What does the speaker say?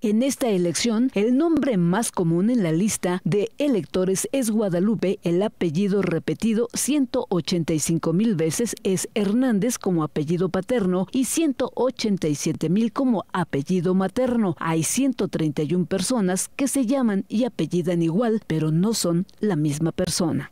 En esta elección, el nombre más común en la lista de electores es Guadalupe, el apellido repetido 185 mil veces es Hernández como apellido paterno y 187 mil como apellido materno. Hay 131 personas que se llaman y apellidan igual, pero no son la misma persona.